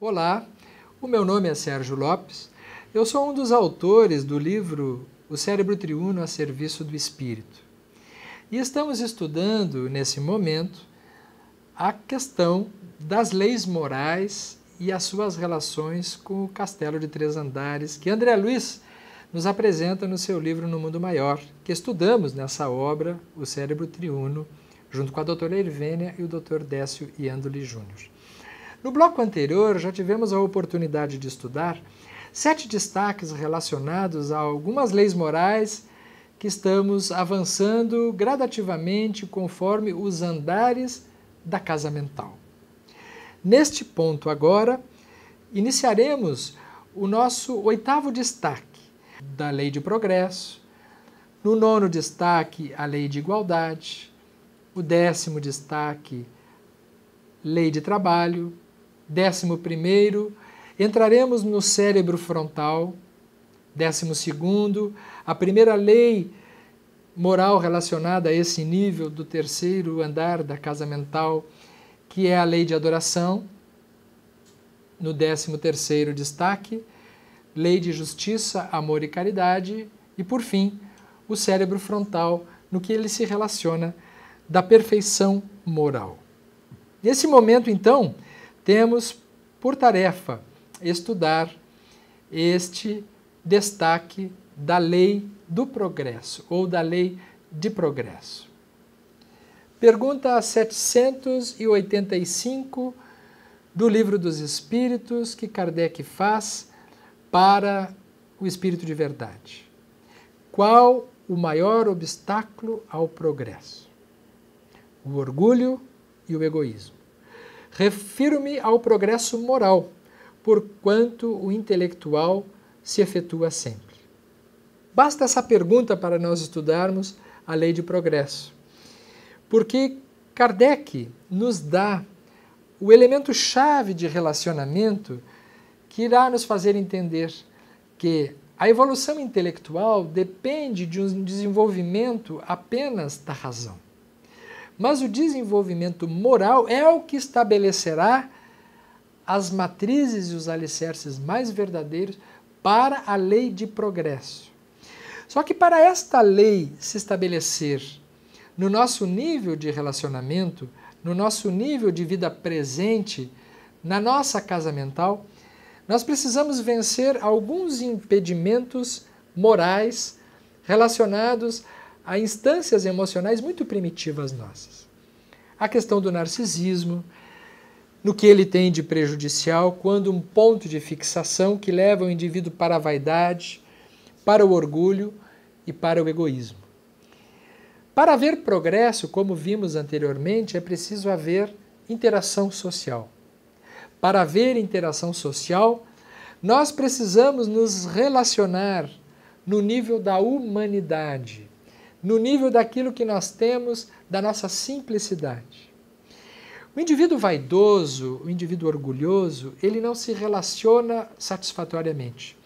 Olá, o meu nome é Sérgio Lopes. Eu sou um dos autores do livro O Cérebro Triuno a Serviço do Espírito. E estamos estudando, nesse momento, a questão das leis morais e as suas relações com o Castelo de Três Andares, que André Luiz nos apresenta no seu livro No Mundo Maior, que estudamos nessa obra, O Cérebro Triuno, junto com a doutora Irvênia e o doutor Décio Iandoli Júnior. No bloco anterior, já tivemos a oportunidade de estudar sete destaques relacionados a algumas leis morais que estamos avançando gradativamente conforme os andares da casa mental. Neste ponto agora, iniciaremos o nosso oitavo destaque da Lei de Progresso, no nono destaque, a Lei de Igualdade, o décimo destaque, Lei de Trabalho, décimo primeiro, entraremos no cérebro frontal, décimo segundo, a primeira lei moral relacionada a esse nível do terceiro andar da casa mental, que é a lei de adoração, no 13º destaque, lei de justiça, amor e caridade, e por fim, o cérebro frontal, no que ele se relaciona da perfeição moral. Nesse momento, então, temos por tarefa estudar este destaque da lei do progresso ou da lei de progresso. Pergunta 785 do Livro dos Espíritos que Kardec faz para o Espírito de Verdade. Qual o maior obstáculo ao progresso? O orgulho e o egoísmo. Refiro-me ao progresso moral, porquanto o intelectual se efetua sempre. Basta essa pergunta para nós estudarmos a lei de progresso porque Kardec nos dá o elemento chave de relacionamento que irá nos fazer entender que a evolução intelectual depende de um desenvolvimento apenas da razão. Mas o desenvolvimento moral é o que estabelecerá as matrizes e os alicerces mais verdadeiros para a lei de progresso. Só que para esta lei se estabelecer no nosso nível de relacionamento, no nosso nível de vida presente, na nossa casa mental, nós precisamos vencer alguns impedimentos morais relacionados a instâncias emocionais muito primitivas nossas. A questão do narcisismo, no que ele tem de prejudicial, quando um ponto de fixação que leva o indivíduo para a vaidade, para o orgulho e para o egoísmo. Para haver progresso, como vimos anteriormente, é preciso haver interação social. Para haver interação social, nós precisamos nos relacionar no nível da humanidade, no nível daquilo que nós temos, da nossa simplicidade. O indivíduo vaidoso, o indivíduo orgulhoso, ele não se relaciona satisfatoriamente.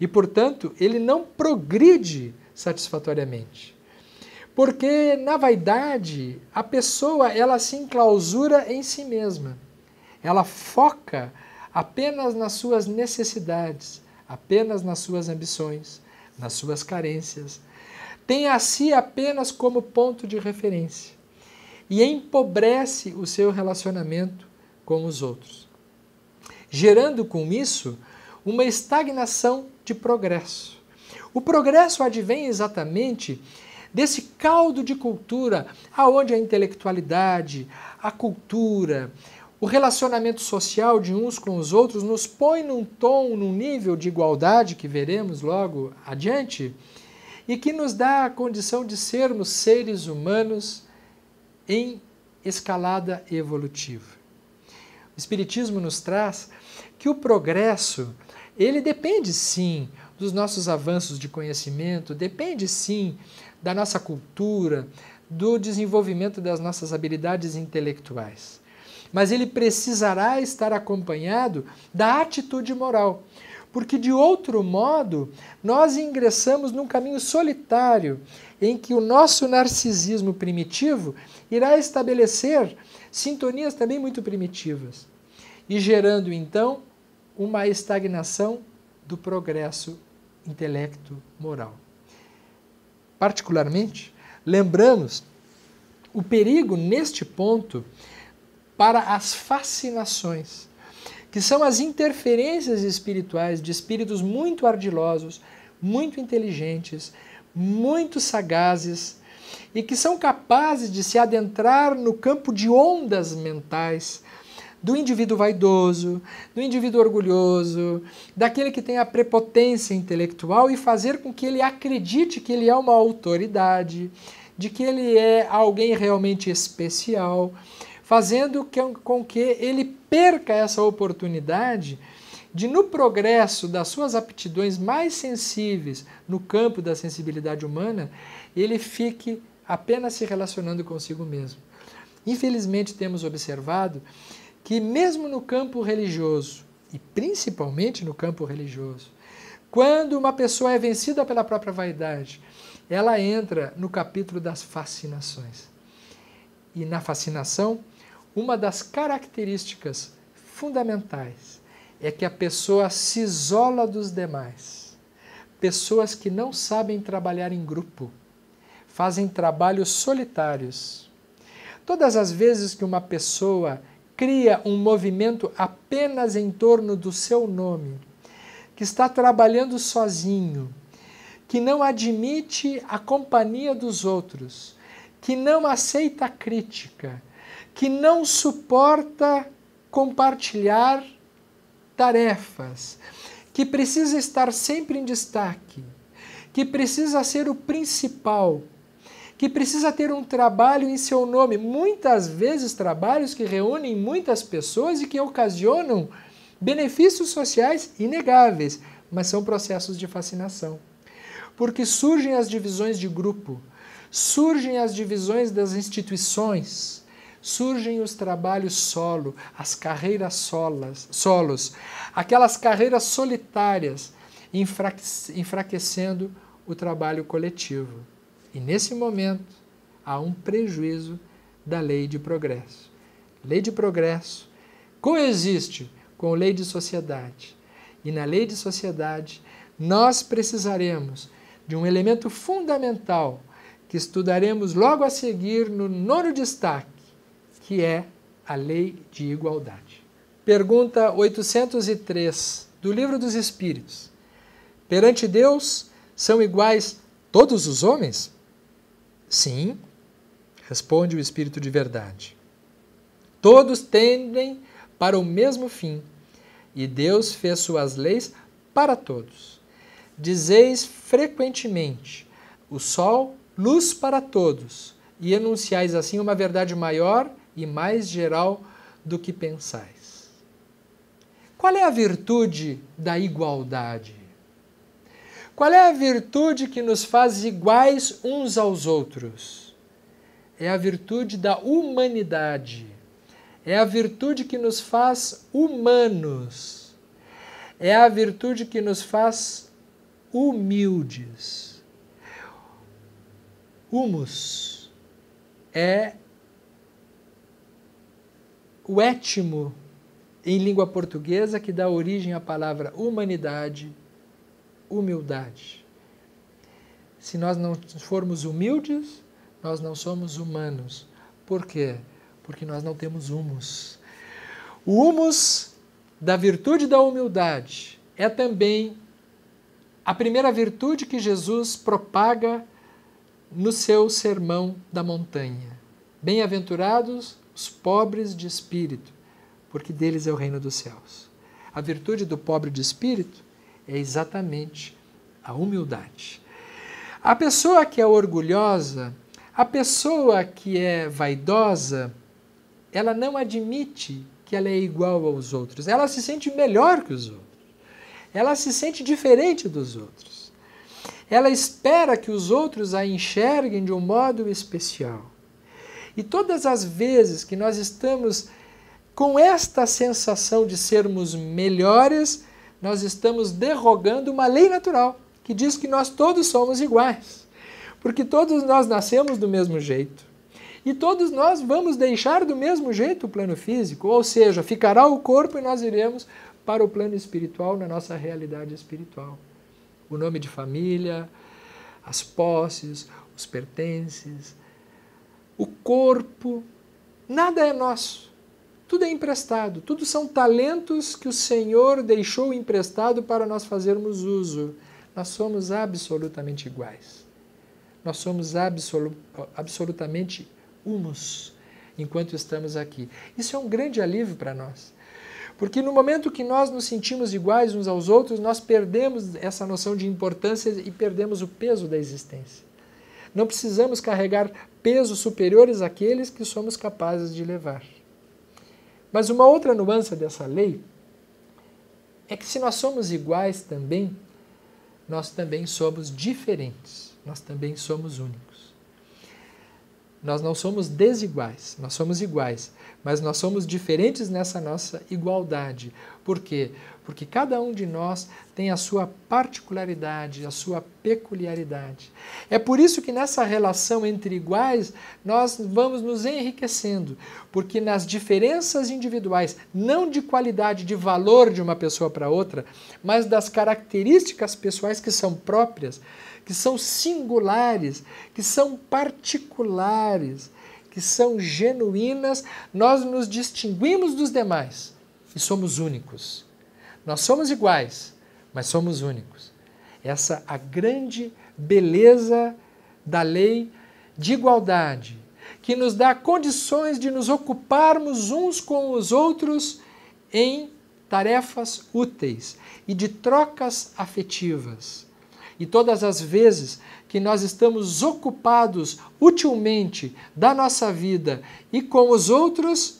E, portanto, ele não progride satisfatoriamente. Porque na vaidade, a pessoa ela se enclausura em si mesma. Ela foca apenas nas suas necessidades, apenas nas suas ambições, nas suas carências. Tem a si apenas como ponto de referência e empobrece o seu relacionamento com os outros, gerando com isso uma estagnação de progresso. O progresso advém exatamente desse caldo de cultura aonde a intelectualidade, a cultura, o relacionamento social de uns com os outros nos põe num tom, num nível de igualdade que veremos logo adiante e que nos dá a condição de sermos seres humanos em escalada evolutiva. O espiritismo nos traz que o progresso, ele depende sim dos nossos avanços de conhecimento, depende sim da nossa cultura, do desenvolvimento das nossas habilidades intelectuais. Mas ele precisará estar acompanhado da atitude moral, porque de outro modo nós ingressamos num caminho solitário em que o nosso narcisismo primitivo irá estabelecer sintonias também muito primitivas e gerando então uma estagnação do progresso intelecto moral particularmente, lembramos o perigo neste ponto para as fascinações, que são as interferências espirituais de espíritos muito ardilosos, muito inteligentes, muito sagazes e que são capazes de se adentrar no campo de ondas mentais do indivíduo vaidoso, do indivíduo orgulhoso, daquele que tem a prepotência intelectual e fazer com que ele acredite que ele é uma autoridade, de que ele é alguém realmente especial, fazendo com que ele perca essa oportunidade de, no progresso das suas aptidões mais sensíveis no campo da sensibilidade humana, ele fique apenas se relacionando consigo mesmo. Infelizmente, temos observado que, mesmo no campo religioso, e principalmente no campo religioso, quando uma pessoa é vencida pela própria vaidade, ela entra no capítulo das fascinações. E na fascinação, uma das características fundamentais é que a pessoa se isola dos demais. Pessoas que não sabem trabalhar em grupo fazem trabalhos solitários. Todas as vezes que uma pessoa cria um movimento apenas em torno do seu nome, que está trabalhando sozinho, que não admite a companhia dos outros, que não aceita crítica, que não suporta compartilhar tarefas, que precisa estar sempre em destaque, que precisa ser o principal, que precisa ter um trabalho em seu nome, muitas vezes trabalhos que reúnem muitas pessoas e que ocasionam benefícios sociais inegáveis, mas são processos de fascinação. Porque surgem as divisões de grupo, surgem as divisões das instituições, surgem os trabalhos solo, as carreiras solas, solos, aquelas carreiras solitárias, enfraquecendo o trabalho coletivo. E nesse momento há um prejuízo da lei de progresso. Lei de progresso coexiste com a lei de sociedade. E na lei de sociedade nós precisaremos de um elemento fundamental que estudaremos logo a seguir no nono destaque, que é a lei de igualdade. Pergunta 803 do Livro dos Espíritos: Perante Deus são iguais todos os homens? Sim, responde o Espírito de verdade. Todos tendem para o mesmo fim, e Deus fez suas leis para todos. Dizeis frequentemente: o sol, luz para todos, e enunciais assim uma verdade maior e mais geral do que pensais. Qual é a virtude da igualdade? Qual é a virtude que nos faz iguais uns aos outros? É a virtude da humanidade. É a virtude que nos faz humanos. É a virtude que nos faz humildes. Humus é o étimo em língua portuguesa que dá origem à palavra humanidade humildade. Se nós não formos humildes, nós não somos humanos. Por quê? Porque nós não temos humus. O humus da virtude da humildade é também a primeira virtude que Jesus propaga no seu sermão da montanha. Bem-aventurados os pobres de espírito, porque deles é o reino dos céus. A virtude do pobre de espírito é exatamente a humildade. A pessoa que é orgulhosa, a pessoa que é vaidosa, ela não admite que ela é igual aos outros. Ela se sente melhor que os outros. Ela se sente diferente dos outros. Ela espera que os outros a enxerguem de um modo especial. E todas as vezes que nós estamos com esta sensação de sermos melhores, nós estamos derrogando uma lei natural que diz que nós todos somos iguais, porque todos nós nascemos do mesmo jeito. E todos nós vamos deixar do mesmo jeito o plano físico, ou seja, ficará o corpo e nós iremos para o plano espiritual, na nossa realidade espiritual. O nome de família, as posses, os pertences, o corpo, nada é nosso. Tudo é emprestado, tudo são talentos que o Senhor deixou emprestado para nós fazermos uso. Nós somos absolutamente iguais. Nós somos absolu absolutamente humus enquanto estamos aqui. Isso é um grande alívio para nós. Porque no momento que nós nos sentimos iguais uns aos outros, nós perdemos essa noção de importância e perdemos o peso da existência. Não precisamos carregar pesos superiores àqueles que somos capazes de levar. Mas uma outra nuance dessa lei é que se nós somos iguais também, nós também somos diferentes, nós também somos únicos. Nós não somos desiguais, nós somos iguais, mas nós somos diferentes nessa nossa igualdade. Por quê? porque cada um de nós tem a sua particularidade, a sua peculiaridade. É por isso que nessa relação entre iguais nós vamos nos enriquecendo, porque nas diferenças individuais, não de qualidade, de valor de uma pessoa para outra, mas das características pessoais que são próprias, que são singulares, que são particulares, que são genuínas, nós nos distinguimos dos demais e somos únicos. Nós somos iguais, mas somos únicos. Essa a grande beleza da lei de igualdade, que nos dá condições de nos ocuparmos uns com os outros em tarefas úteis e de trocas afetivas. E todas as vezes que nós estamos ocupados utilmente da nossa vida e com os outros,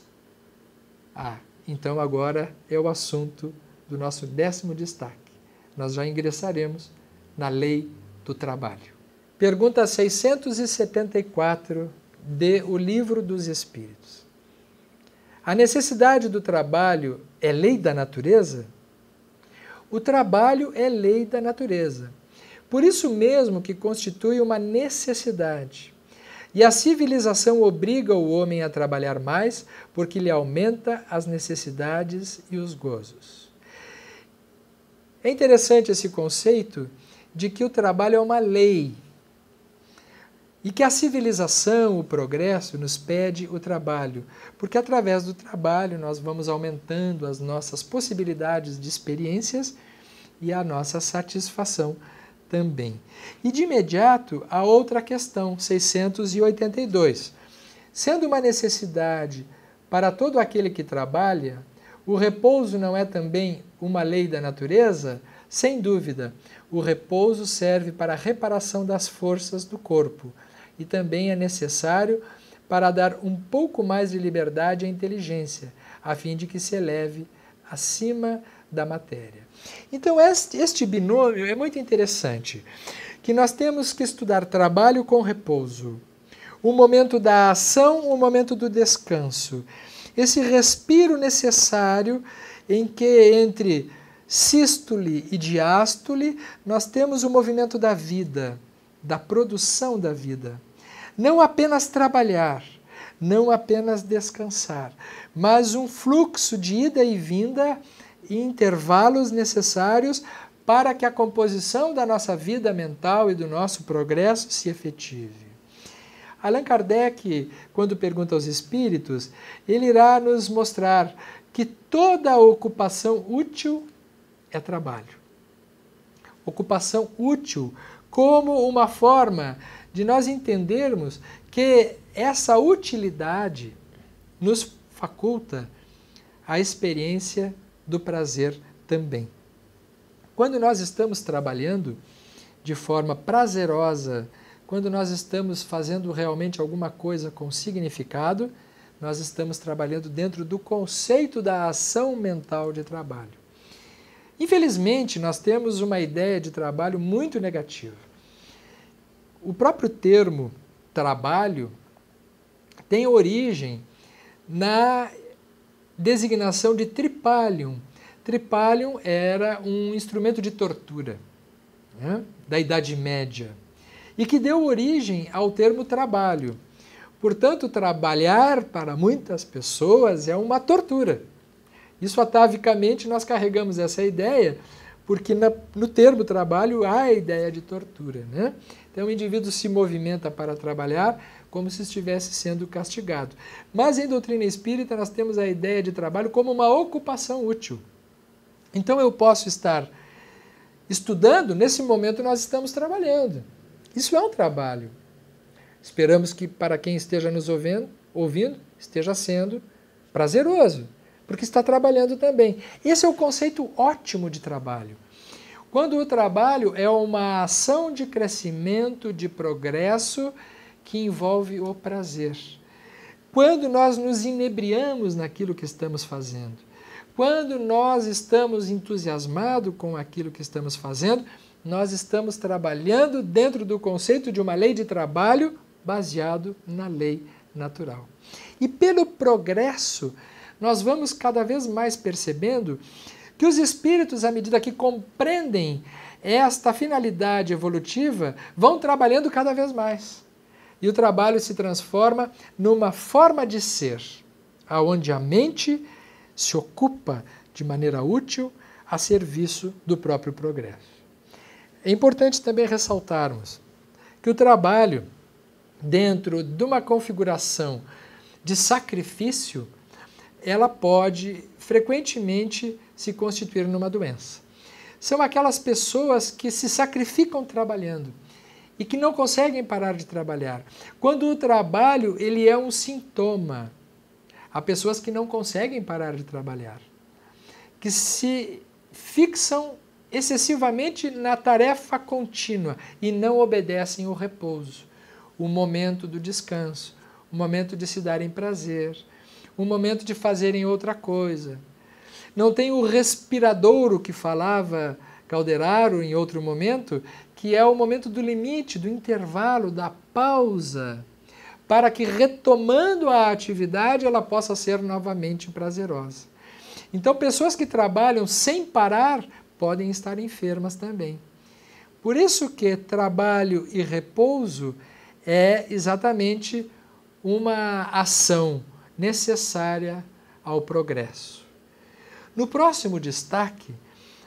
ah, então agora é o assunto do nosso décimo destaque. Nós já ingressaremos na lei do trabalho. Pergunta 674 de O Livro dos Espíritos. A necessidade do trabalho é lei da natureza? O trabalho é lei da natureza. Por isso mesmo que constitui uma necessidade. E a civilização obriga o homem a trabalhar mais porque lhe aumenta as necessidades e os gozos. É interessante esse conceito de que o trabalho é uma lei e que a civilização, o progresso, nos pede o trabalho, porque através do trabalho nós vamos aumentando as nossas possibilidades de experiências e a nossa satisfação também. E de imediato, a outra questão, 682. Sendo uma necessidade para todo aquele que trabalha, o repouso não é também uma lei da natureza? Sem dúvida, o repouso serve para a reparação das forças do corpo e também é necessário para dar um pouco mais de liberdade à inteligência, a fim de que se eleve acima da matéria. Então, este, este binômio é muito interessante, que nós temos que estudar trabalho com repouso, o momento da ação, o momento do descanso. Esse respiro necessário em que entre sístole e diástole nós temos o movimento da vida, da produção da vida. Não apenas trabalhar, não apenas descansar, mas um fluxo de ida e vinda e intervalos necessários para que a composição da nossa vida mental e do nosso progresso se efetive. Allan Kardec, quando pergunta aos espíritos, ele irá nos mostrar que toda ocupação útil é trabalho. Ocupação útil como uma forma de nós entendermos que essa utilidade nos faculta a experiência do prazer também. Quando nós estamos trabalhando de forma prazerosa, quando nós estamos fazendo realmente alguma coisa com significado, nós estamos trabalhando dentro do conceito da ação mental de trabalho. Infelizmente, nós temos uma ideia de trabalho muito negativa. O próprio termo trabalho tem origem na designação de tripalium. Tripalium era um instrumento de tortura né, da Idade Média e que deu origem ao termo trabalho. Portanto, trabalhar para muitas pessoas é uma tortura. Isso atavicamente nós carregamos essa ideia, porque na, no termo trabalho há a ideia de tortura. Né? Então o indivíduo se movimenta para trabalhar como se estivesse sendo castigado. Mas em doutrina espírita nós temos a ideia de trabalho como uma ocupação útil. Então eu posso estar estudando, nesse momento nós estamos trabalhando. Isso é um trabalho. Esperamos que para quem esteja nos ouvindo, ouvindo esteja sendo prazeroso, porque está trabalhando também. Esse é o conceito ótimo de trabalho. Quando o trabalho é uma ação de crescimento, de progresso que envolve o prazer. Quando nós nos inebriamos naquilo que estamos fazendo, quando nós estamos entusiasmados com aquilo que estamos fazendo, nós estamos trabalhando dentro do conceito de uma lei de trabalho baseado na lei natural. E pelo progresso, nós vamos cada vez mais percebendo que os espíritos, à medida que compreendem esta finalidade evolutiva, vão trabalhando cada vez mais. E o trabalho se transforma numa forma de ser, aonde a mente se ocupa de maneira útil a serviço do próprio progresso. É importante também ressaltarmos que o trabalho dentro de uma configuração de sacrifício, ela pode frequentemente se constituir numa doença. São aquelas pessoas que se sacrificam trabalhando e que não conseguem parar de trabalhar. Quando o trabalho ele é um sintoma, há pessoas que não conseguem parar de trabalhar, que se fixam excessivamente na tarefa contínua e não obedecem o repouso o momento do descanso, o momento de se darem prazer, o momento de fazerem outra coisa. Não tem o respiradouro que falava Calderaro em outro momento, que é o momento do limite, do intervalo, da pausa, para que retomando a atividade ela possa ser novamente prazerosa. Então, pessoas que trabalham sem parar podem estar enfermas também. Por isso que trabalho e repouso é exatamente uma ação necessária ao progresso. No próximo destaque,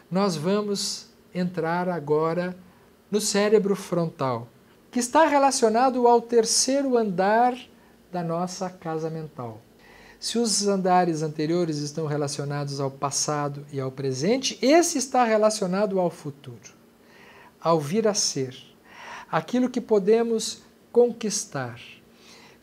nós vamos entrar agora no cérebro frontal, que está relacionado ao terceiro andar da nossa casa mental. Se os andares anteriores estão relacionados ao passado e ao presente, esse está relacionado ao futuro, ao vir a ser, aquilo que podemos conquistar.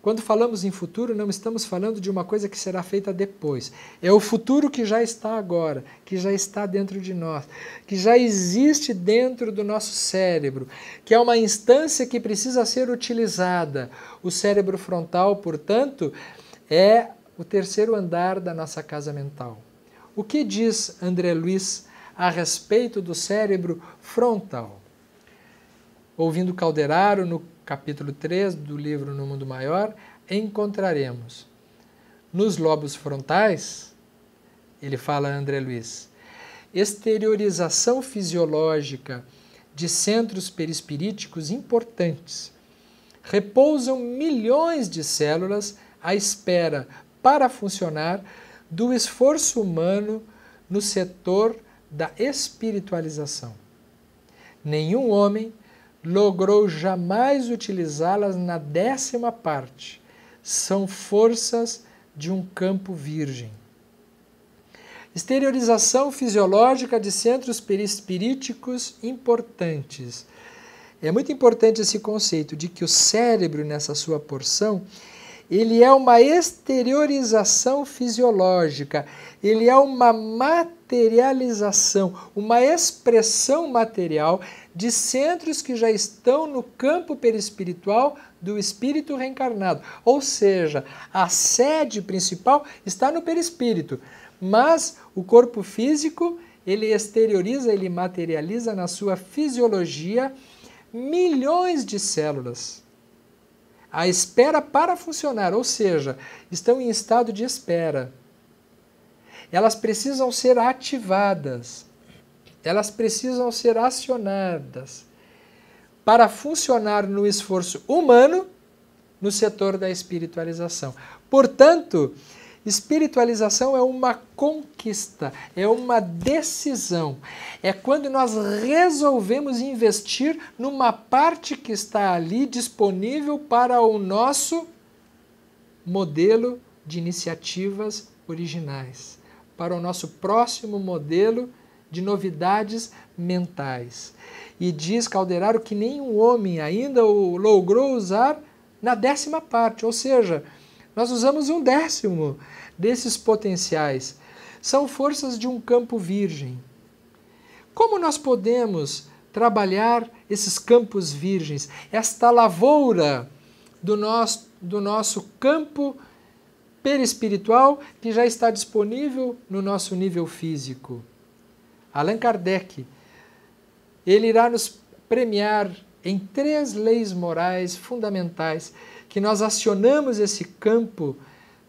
Quando falamos em futuro, não estamos falando de uma coisa que será feita depois. É o futuro que já está agora, que já está dentro de nós, que já existe dentro do nosso cérebro, que é uma instância que precisa ser utilizada. O cérebro frontal, portanto, é o terceiro andar da nossa casa mental. O que diz André Luiz a respeito do cérebro frontal? Ouvindo Calderaro no capítulo 3 do livro No Mundo Maior, encontraremos nos lobos frontais, ele fala André Luiz, exteriorização fisiológica de centros perispiríticos importantes. Repousam milhões de células à espera para funcionar do esforço humano no setor da espiritualização. Nenhum homem logrou jamais utilizá-las na décima parte. São forças de um campo virgem. Exteriorização fisiológica de centros perispiríticos importantes. É muito importante esse conceito de que o cérebro, nessa sua porção, ele é uma exteriorização fisiológica, ele é uma materialização materialização, uma expressão material de centros que já estão no campo perispiritual do espírito reencarnado. Ou seja, a sede principal está no perispírito, mas o corpo físico ele exterioriza, ele materializa na sua fisiologia milhões de células à espera para funcionar, ou seja, estão em estado de espera elas precisam ser ativadas, elas precisam ser acionadas para funcionar no esforço humano no setor da espiritualização. Portanto, espiritualização é uma conquista, é uma decisão. É quando nós resolvemos investir numa parte que está ali disponível para o nosso modelo de iniciativas originais para o nosso próximo modelo de novidades mentais. E diz Calderaro que nenhum homem ainda o logrou usar na décima parte, ou seja, nós usamos um décimo desses potenciais. São forças de um campo virgem. Como nós podemos trabalhar esses campos virgens, esta lavoura do nosso, do nosso campo virgem? perespiritual que já está disponível no nosso nível físico. Allan Kardec, ele irá nos premiar em três leis morais fundamentais que nós acionamos esse campo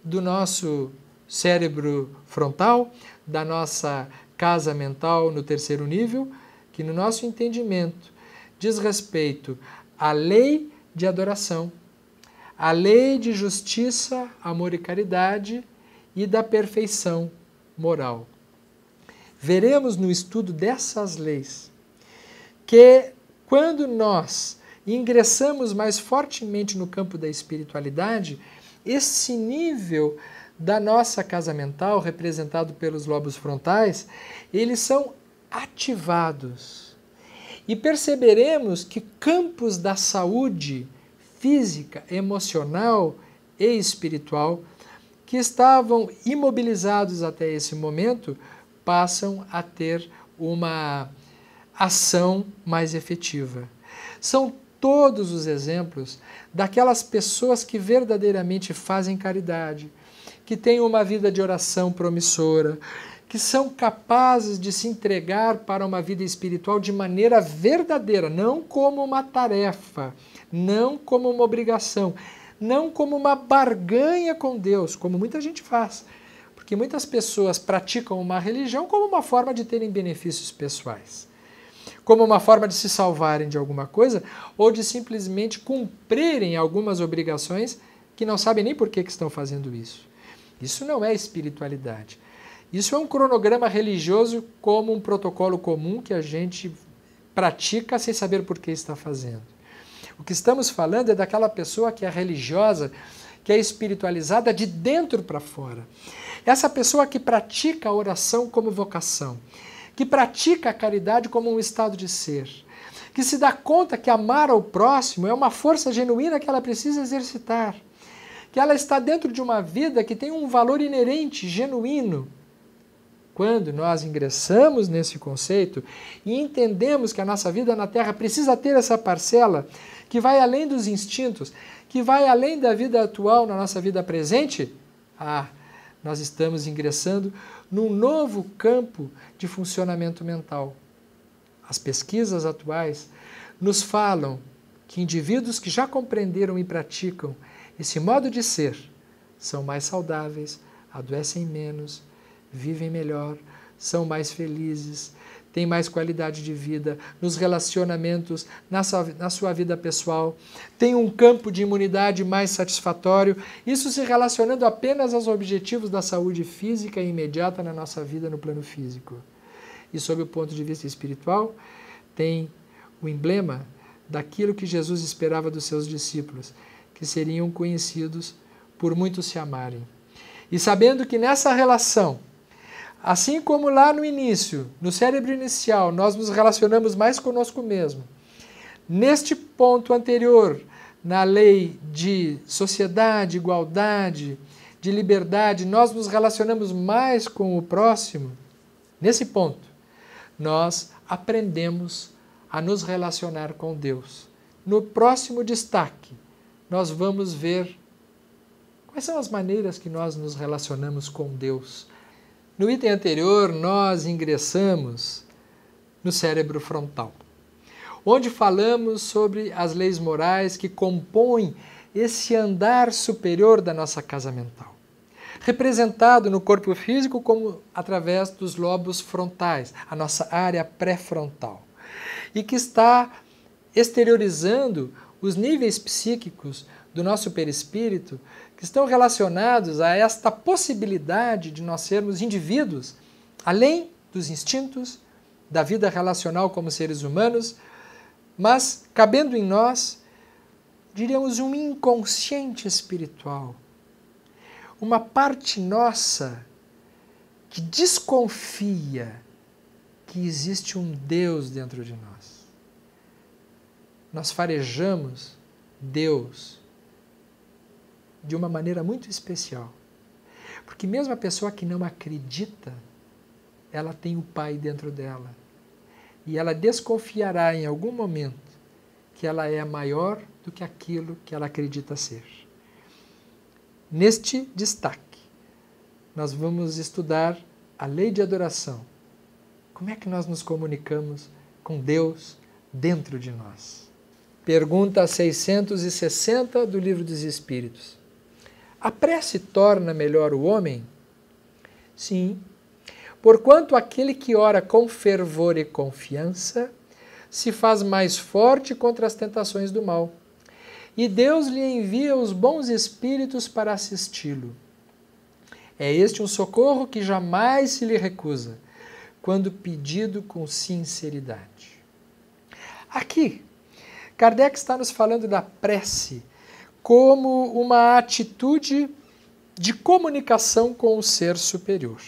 do nosso cérebro frontal, da nossa casa mental no terceiro nível, que no nosso entendimento diz respeito à lei de adoração, a lei de justiça, amor e caridade e da perfeição moral. Veremos no estudo dessas leis que quando nós ingressamos mais fortemente no campo da espiritualidade, esse nível da nossa casa mental, representado pelos lobos frontais, eles são ativados. E perceberemos que campos da saúde física, emocional e espiritual que estavam imobilizados até esse momento passam a ter uma ação mais efetiva. São todos os exemplos daquelas pessoas que verdadeiramente fazem caridade, que têm uma vida de oração promissora, que são capazes de se entregar para uma vida espiritual de maneira verdadeira, não como uma tarefa, não como uma obrigação, não como uma barganha com Deus, como muita gente faz. Porque muitas pessoas praticam uma religião como uma forma de terem benefícios pessoais, como uma forma de se salvarem de alguma coisa ou de simplesmente cumprirem algumas obrigações que não sabem nem por que, estão fazendo isso. Isso não é espiritualidade. Isso é um cronograma religioso como um protocolo comum que a gente pratica sem saber por que está fazendo. O que estamos falando é daquela pessoa que é religiosa, que é espiritualizada de dentro para fora. Essa pessoa que pratica a oração como vocação, que pratica a caridade como um estado de ser, que se dá conta que amar ao próximo é uma força genuína que ela precisa exercitar, que ela está dentro de uma vida que tem um valor inerente, genuíno, quando nós ingressamos nesse conceito e entendemos que a nossa vida na Terra precisa ter essa parcela que vai além dos instintos, que vai além da vida atual na nossa vida presente, ah, nós estamos ingressando num novo campo de funcionamento mental. As pesquisas atuais nos falam que indivíduos que já compreenderam e praticam esse modo de ser são mais saudáveis, adoecem menos, vivem melhor, são mais felizes, têm mais qualidade de vida, nos relacionamentos, na sua, na sua vida pessoal, têm um campo de imunidade mais satisfatório, isso se relacionando apenas aos objetivos da saúde física e imediata na nossa vida no plano físico. E sob o ponto de vista espiritual, tem o emblema daquilo que Jesus esperava dos seus discípulos, que seriam conhecidos por muito se amarem. E sabendo que nessa relação Assim como lá no início, no cérebro inicial, nós nos relacionamos mais conosco mesmo. Neste ponto anterior, na lei de sociedade, igualdade, de liberdade, nós nos relacionamos mais com o próximo. Nesse ponto, nós aprendemos a nos relacionar com Deus. No próximo destaque, nós vamos ver quais são as maneiras que nós nos relacionamos com Deus no item anterior, nós ingressamos no cérebro frontal, onde falamos sobre as leis morais que compõem esse andar superior da nossa casa mental, representado no corpo físico como através dos lobos frontais, a nossa área pré-frontal, e que está exteriorizando os níveis psíquicos do nosso perispírito que estão relacionados a esta possibilidade de nós sermos indivíduos, além dos instintos, da vida relacional como seres humanos, mas cabendo em nós, diríamos, um inconsciente espiritual, uma parte nossa que desconfia que existe um Deus dentro de nós. Nós farejamos Deus de uma maneira muito especial. Porque mesmo a pessoa que não acredita, ela tem o Pai dentro dela. E ela desconfiará em algum momento que ela é maior do que aquilo que ela acredita ser. Neste destaque, nós vamos estudar a lei de adoração. Como é que nós nos comunicamos com Deus dentro de nós? Pergunta 660 do Livro dos Espíritos. A prece torna melhor o homem? Sim. Porquanto aquele que ora com fervor e confiança se faz mais forte contra as tentações do mal. E Deus lhe envia os bons espíritos para assisti-lo. É este um socorro que jamais se lhe recusa, quando pedido com sinceridade. Aqui, Kardec está nos falando da prece como uma atitude de comunicação com o ser superior.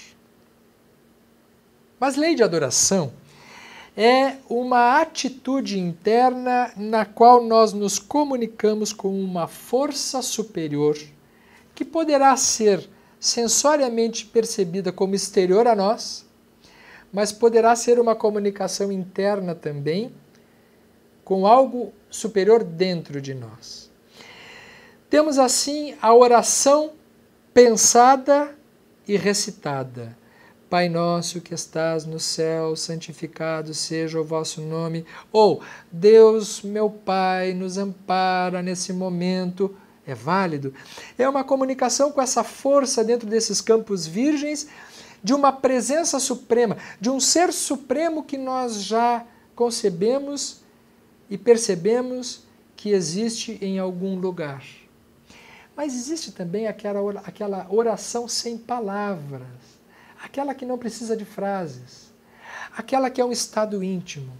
Mas lei de adoração é uma atitude interna na qual nós nos comunicamos com uma força superior que poderá ser sensoriamente percebida como exterior a nós, mas poderá ser uma comunicação interna também com algo superior dentro de nós. Temos assim a oração pensada e recitada. Pai nosso que estás no céu, santificado seja o vosso nome. Ou Deus, meu Pai, nos ampara nesse momento. É válido. É uma comunicação com essa força dentro desses campos virgens de uma presença suprema, de um ser supremo que nós já concebemos e percebemos que existe em algum lugar. Mas existe também aquela, aquela oração sem palavras, aquela que não precisa de frases, aquela que é um estado íntimo,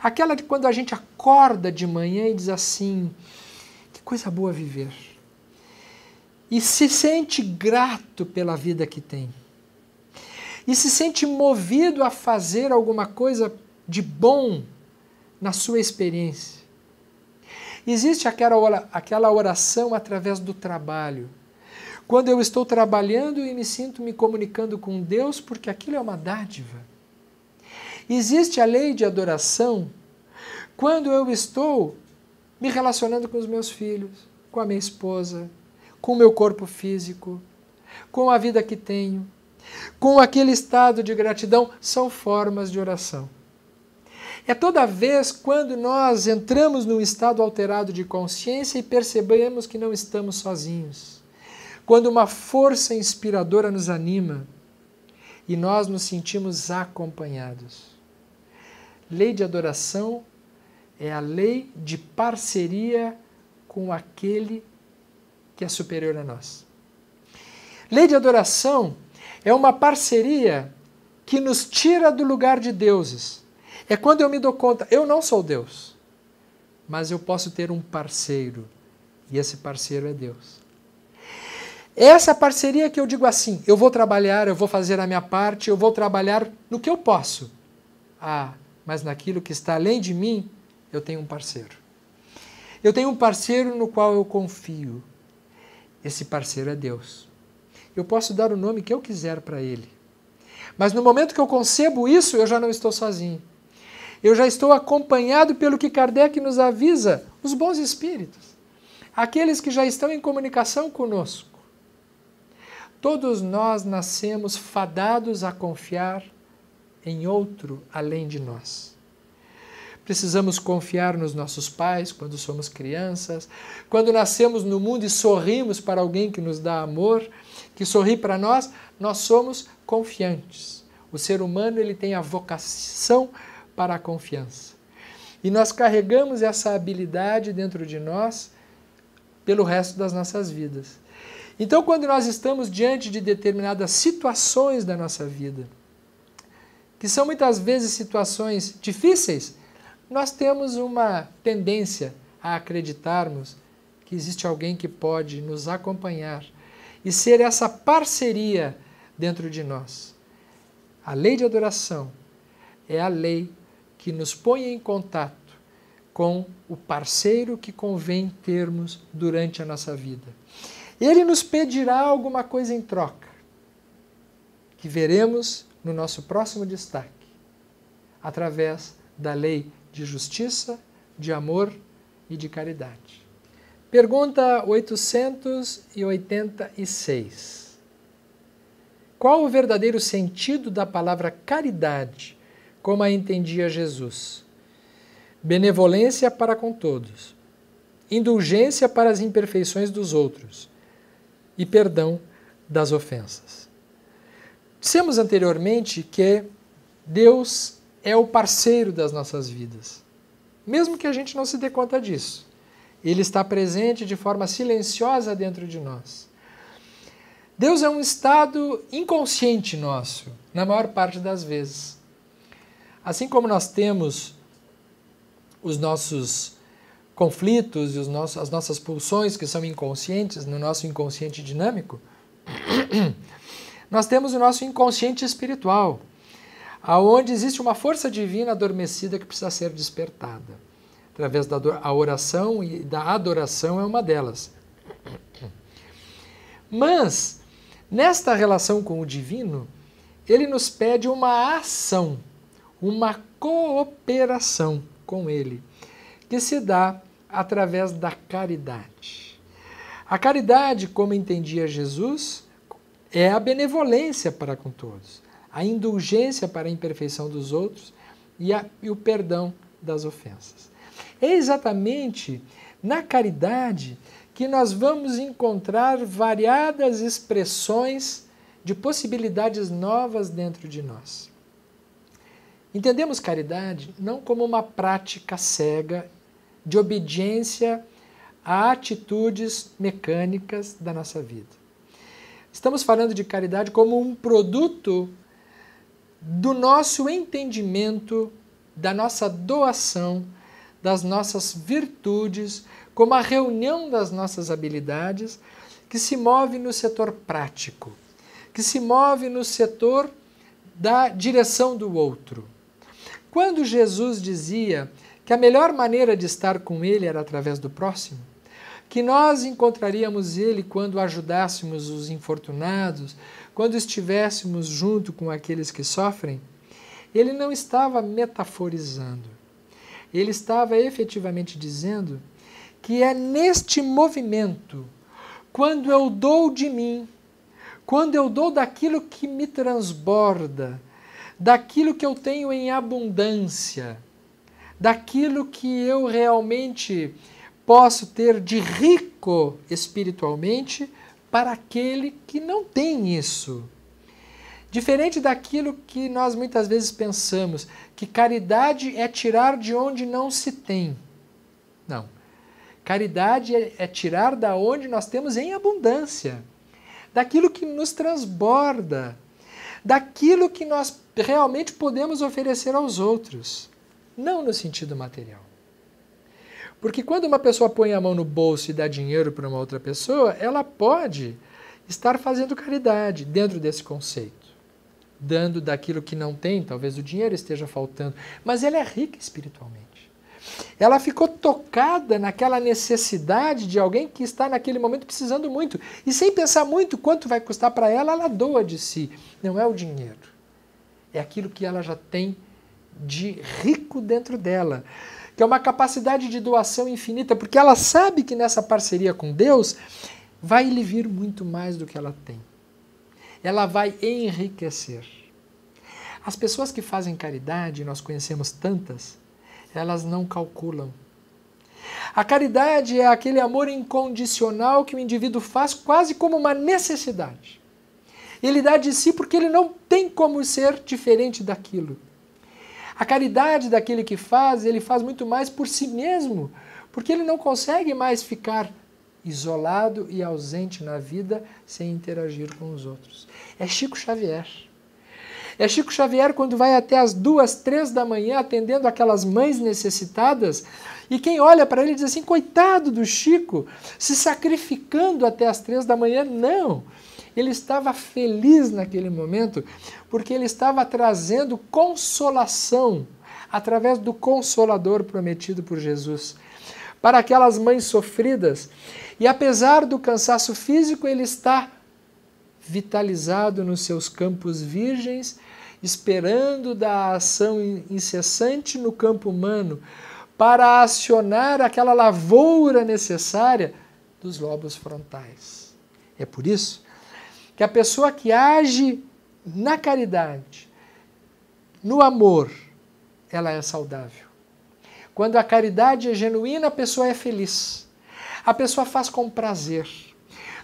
aquela de quando a gente acorda de manhã e diz assim: que coisa boa viver. E se sente grato pela vida que tem. E se sente movido a fazer alguma coisa de bom na sua experiência Existe aquela, aquela oração através do trabalho. Quando eu estou trabalhando e me sinto me comunicando com Deus, porque aquilo é uma dádiva. Existe a lei de adoração quando eu estou me relacionando com os meus filhos, com a minha esposa, com o meu corpo físico, com a vida que tenho, com aquele estado de gratidão, são formas de oração. É toda vez quando nós entramos num estado alterado de consciência e percebemos que não estamos sozinhos. Quando uma força inspiradora nos anima e nós nos sentimos acompanhados. Lei de adoração é a lei de parceria com aquele que é superior a nós. Lei de adoração é uma parceria que nos tira do lugar de deuses é quando eu me dou conta, eu não sou Deus, mas eu posso ter um parceiro, e esse parceiro é Deus. Essa parceria que eu digo assim, eu vou trabalhar, eu vou fazer a minha parte, eu vou trabalhar no que eu posso. Ah, mas naquilo que está além de mim, eu tenho um parceiro. Eu tenho um parceiro no qual eu confio. Esse parceiro é Deus. Eu posso dar o nome que eu quiser para ele. Mas no momento que eu concebo isso, eu já não estou sozinho eu já estou acompanhado pelo que Kardec nos avisa, os bons espíritos, aqueles que já estão em comunicação conosco. Todos nós nascemos fadados a confiar em outro além de nós. Precisamos confiar nos nossos pais quando somos crianças, quando nascemos no mundo e sorrimos para alguém que nos dá amor, que sorri para nós, nós somos confiantes. O ser humano ele tem a vocação para a confiança. E nós carregamos essa habilidade dentro de nós pelo resto das nossas vidas. Então, quando nós estamos diante de determinadas situações da nossa vida, que são muitas vezes situações difíceis, nós temos uma tendência a acreditarmos que existe alguém que pode nos acompanhar e ser essa parceria dentro de nós. A lei de adoração é a lei que nos põe em contato com o parceiro que convém termos durante a nossa vida. Ele nos pedirá alguma coisa em troca, que veremos no nosso próximo destaque, através da lei de justiça, de amor e de caridade. Pergunta 886. Qual o verdadeiro sentido da palavra caridade como a entendia Jesus. Benevolência para com todos, indulgência para as imperfeições dos outros e perdão das ofensas. Dissemos anteriormente que Deus é o parceiro das nossas vidas, mesmo que a gente não se dê conta disso. Ele está presente de forma silenciosa dentro de nós. Deus é um estado inconsciente nosso, na maior parte das vezes. Assim como nós temos os nossos conflitos e os nossos, as nossas pulsões que são inconscientes no nosso inconsciente dinâmico, nós temos o nosso inconsciente espiritual, aonde existe uma força divina adormecida que precisa ser despertada. Através da a oração e da adoração é uma delas. Mas, nesta relação com o divino, ele nos pede uma ação uma cooperação com ele, que se dá através da caridade. A caridade, como entendia Jesus, é a benevolência para com todos, a indulgência para a imperfeição dos outros e, a, e o perdão das ofensas. É exatamente na caridade que nós vamos encontrar variadas expressões de possibilidades novas dentro de nós. Entendemos caridade não como uma prática cega de obediência a atitudes mecânicas da nossa vida. Estamos falando de caridade como um produto do nosso entendimento, da nossa doação, das nossas virtudes, como a reunião das nossas habilidades, que se move no setor prático, que se move no setor da direção do outro. Quando Jesus dizia que a melhor maneira de estar com Ele era através do próximo, que nós encontraríamos Ele quando ajudássemos os infortunados, quando estivéssemos junto com aqueles que sofrem, ele não estava metaforizando. Ele estava efetivamente dizendo que é neste movimento, quando eu dou de mim, quando eu dou daquilo que me transborda, daquilo que eu tenho em abundância, daquilo que eu realmente posso ter de rico espiritualmente para aquele que não tem isso. Diferente daquilo que nós muitas vezes pensamos, que caridade é tirar de onde não se tem. Não. Caridade é, é tirar da onde nós temos em abundância, daquilo que nos transborda, daquilo que nós realmente podemos oferecer aos outros, não no sentido material. Porque quando uma pessoa põe a mão no bolso e dá dinheiro para uma outra pessoa, ela pode estar fazendo caridade dentro desse conceito, dando daquilo que não tem, talvez o dinheiro esteja faltando, mas ela é rica espiritualmente. Ela ficou tocada naquela necessidade de alguém que está naquele momento precisando muito. E sem pensar muito quanto vai custar para ela, ela doa de si. Não é o dinheiro é aquilo que ela já tem de rico dentro dela, que é uma capacidade de doação infinita, porque ela sabe que nessa parceria com Deus vai lhe vir muito mais do que ela tem. Ela vai enriquecer. As pessoas que fazem caridade, nós conhecemos tantas, elas não calculam. A caridade é aquele amor incondicional que o indivíduo faz quase como uma necessidade. Ele dá de si porque ele não tem como ser diferente daquilo. A caridade daquele que faz, ele faz muito mais por si mesmo, porque ele não consegue mais ficar isolado e ausente na vida sem interagir com os outros. É Chico Xavier. É Chico Xavier quando vai até as duas, três da manhã atendendo aquelas mães necessitadas e quem olha para ele diz assim: coitado do Chico, se sacrificando até as três da manhã. Não! Ele estava feliz naquele momento porque ele estava trazendo consolação através do consolador prometido por Jesus para aquelas mães sofridas. E apesar do cansaço físico, ele está vitalizado nos seus campos virgens, esperando da ação incessante no campo humano para acionar aquela lavoura necessária dos lobos frontais. É por isso que a pessoa que age na caridade, no amor, ela é saudável. Quando a caridade é genuína, a pessoa é feliz. A pessoa faz com prazer.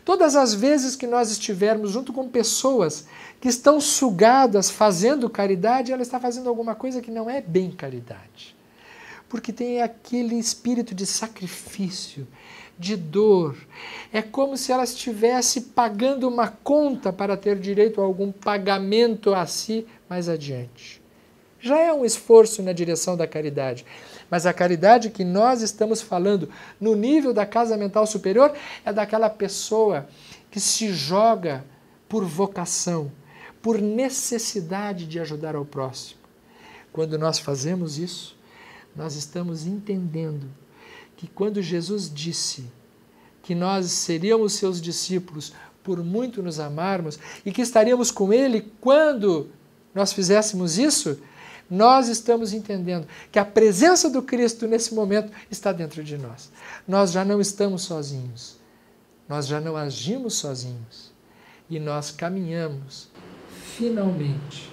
Todas as vezes que nós estivermos junto com pessoas que estão sugadas fazendo caridade, ela está fazendo alguma coisa que não é bem caridade. Porque tem aquele espírito de sacrifício, de dor. É como se ela estivesse pagando uma conta para ter direito a algum pagamento a si mais adiante. Já é um esforço na direção da caridade. Mas a caridade que nós estamos falando no nível da casa mental superior é daquela pessoa que se joga por vocação, por necessidade de ajudar ao próximo. Quando nós fazemos isso, nós estamos entendendo que quando Jesus disse que nós seríamos seus discípulos por muito nos amarmos e que estaríamos com Ele quando nós fizéssemos isso, nós estamos entendendo que a presença do Cristo nesse momento está dentro de nós. Nós já não estamos sozinhos, nós já não agimos sozinhos e nós caminhamos finalmente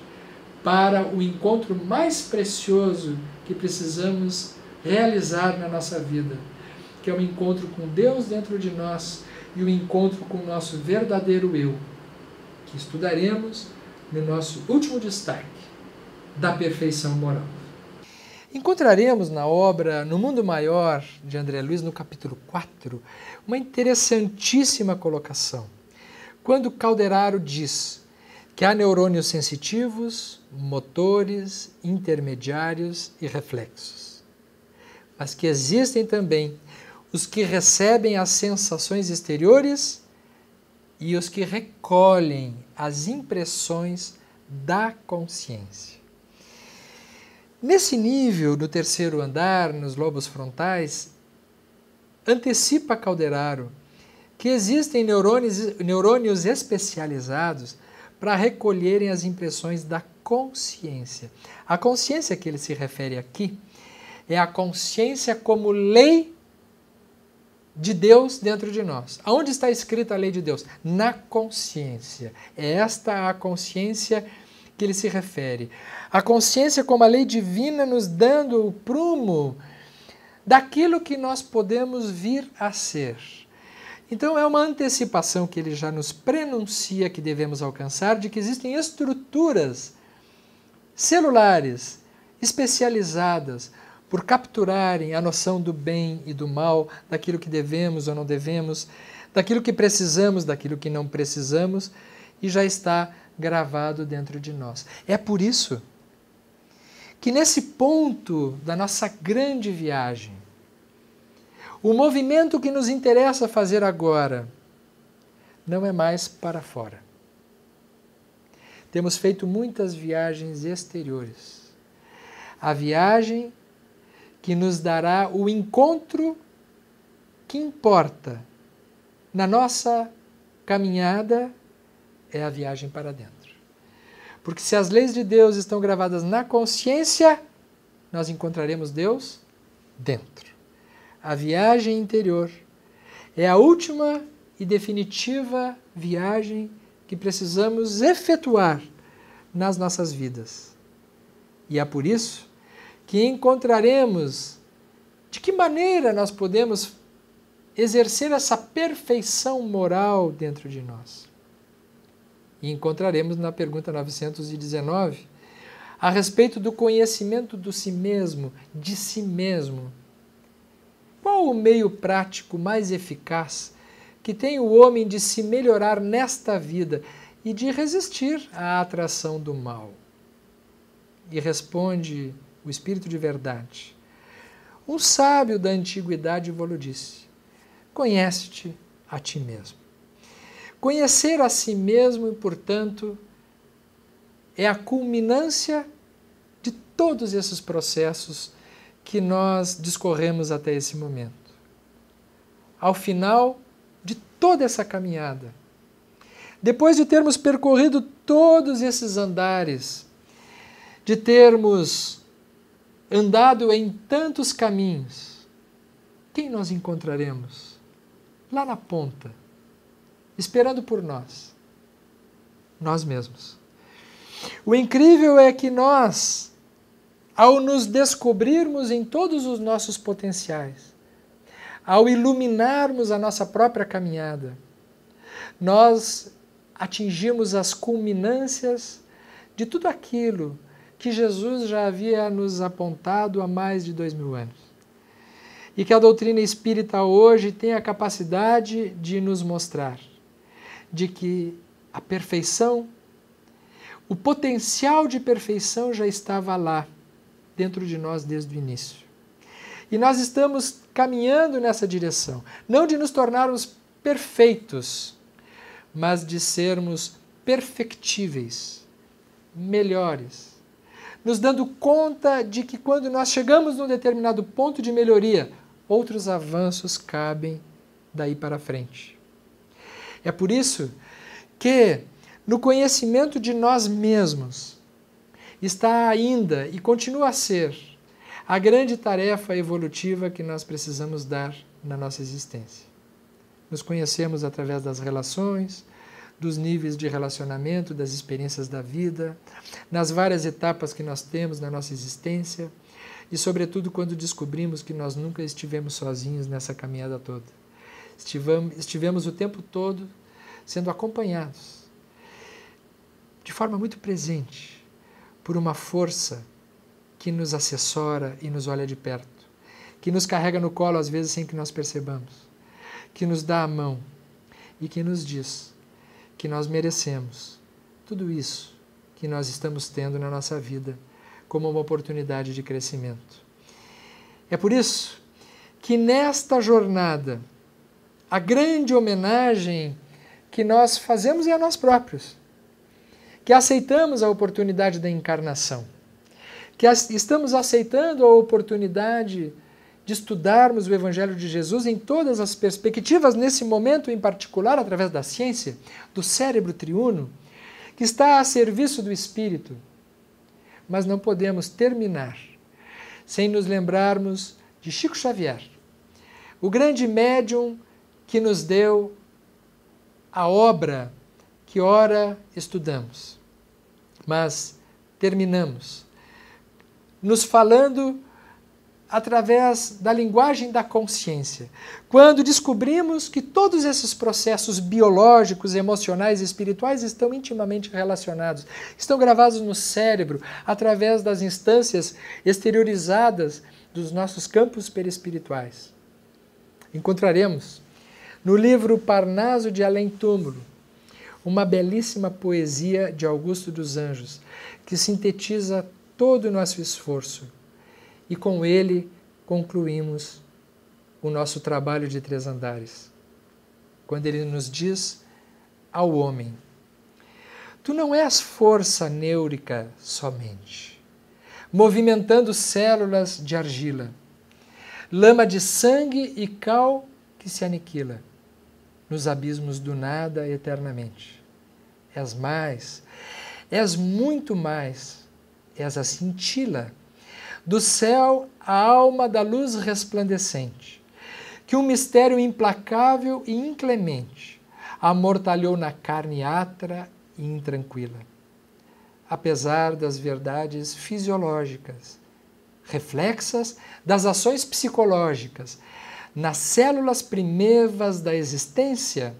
para o encontro mais precioso que precisamos realizar na nossa vida, que é o um encontro com Deus dentro de nós e o um encontro com o nosso verdadeiro eu, que estudaremos no nosso último destaque da perfeição moral. Encontraremos na obra No Mundo Maior de André Luiz, no capítulo 4, uma interessantíssima colocação. Quando Calderaro diz que há neurônios sensitivos, motores, intermediários e reflexos mas que existem também os que recebem as sensações exteriores e os que recolhem as impressões da consciência. Nesse nível, no terceiro andar, nos lobos frontais, antecipa Calderaro que existem neurônios, neurônios especializados para recolherem as impressões da consciência. A consciência a que ele se refere aqui é a consciência como lei de Deus dentro de nós. Aonde está escrita a lei de Deus? Na consciência. É esta a consciência que ele se refere. A consciência como a lei divina nos dando o prumo daquilo que nós podemos vir a ser. Então é uma antecipação que ele já nos prenuncia que devemos alcançar de que existem estruturas celulares especializadas por capturarem a noção do bem e do mal, daquilo que devemos ou não devemos, daquilo que precisamos, daquilo que não precisamos, e já está gravado dentro de nós. É por isso que nesse ponto da nossa grande viagem, o movimento que nos interessa fazer agora não é mais para fora. Temos feito muitas viagens exteriores. A viagem que nos dará o encontro que importa na nossa caminhada é a viagem para dentro. Porque se as leis de Deus estão gravadas na consciência, nós encontraremos Deus dentro. A viagem interior é a última e definitiva viagem que precisamos efetuar nas nossas vidas. E é por isso que encontraremos de que maneira nós podemos exercer essa perfeição moral dentro de nós. E encontraremos na pergunta 919 a respeito do conhecimento do si mesmo, de si mesmo. Qual o meio prático mais eficaz que tem o homem de se melhorar nesta vida e de resistir à atração do mal? E responde o Espírito de verdade. Um sábio da antiguidade vos disse: Conhece-te a ti mesmo. Conhecer a si mesmo, portanto, é a culminância de todos esses processos que nós discorremos até esse momento. Ao final de toda essa caminhada, depois de termos percorrido todos esses andares, de termos andado em tantos caminhos, quem nós encontraremos lá na ponta, esperando por nós? Nós mesmos. O incrível é que nós, ao nos descobrirmos em todos os nossos potenciais, ao iluminarmos a nossa própria caminhada, nós atingimos as culminâncias de tudo aquilo que Jesus já havia nos apontado há mais de dois mil anos. E que a doutrina espírita hoje tem a capacidade de nos mostrar de que a perfeição, o potencial de perfeição já estava lá, dentro de nós desde o início. E nós estamos caminhando nessa direção, não de nos tornarmos perfeitos, mas de sermos perfectíveis, melhores, nos dando conta de que quando nós chegamos num determinado ponto de melhoria, outros avanços cabem daí para frente. É por isso que no conhecimento de nós mesmos está ainda e continua a ser a grande tarefa evolutiva que nós precisamos dar na nossa existência. Nos conhecemos através das relações, dos níveis de relacionamento, das experiências da vida, nas várias etapas que nós temos na nossa existência e, sobretudo, quando descobrimos que nós nunca estivemos sozinhos nessa caminhada toda. estivemos o tempo todo sendo acompanhados de forma muito presente por uma força que nos assessora e nos olha de perto, que nos carrega no colo às vezes sem que nós percebamos, que nos dá a mão e que nos diz que nós merecemos, tudo isso que nós estamos tendo na nossa vida como uma oportunidade de crescimento. É por isso que nesta jornada, a grande homenagem que nós fazemos é a nós próprios, que aceitamos a oportunidade da encarnação, que estamos aceitando a oportunidade de estudarmos o Evangelho de Jesus em todas as perspectivas, nesse momento em particular, através da ciência, do cérebro triuno, que está a serviço do Espírito. Mas não podemos terminar sem nos lembrarmos de Chico Xavier, o grande médium que nos deu a obra que ora estudamos, mas terminamos nos falando através da linguagem da consciência. Quando descobrimos que todos esses processos biológicos, emocionais e espirituais estão intimamente relacionados, estão gravados no cérebro através das instâncias exteriorizadas dos nossos campos perispirituais. Encontraremos no livro Parnaso de Além Túmulo uma belíssima poesia de Augusto dos Anjos que sintetiza todo o nosso esforço e com ele concluímos o nosso trabalho de três andares. Quando ele nos diz ao homem: Tu não és força neurica somente, movimentando células de argila, lama de sangue e cal que se aniquila nos abismos do nada eternamente. És mais, és muito mais, és a cintila do céu a alma da luz resplandecente, que um mistério implacável e inclemente amortalhou na carne atra e intranquila. Apesar das verdades fisiológicas, reflexas das ações psicológicas, nas células primevas da existência,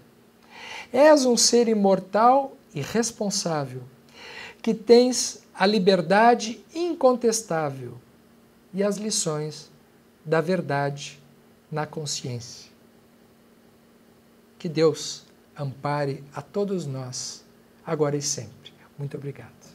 és um ser imortal e responsável, que tens a liberdade incontestável e as lições da verdade na consciência. Que Deus ampare a todos nós, agora e sempre. Muito obrigado.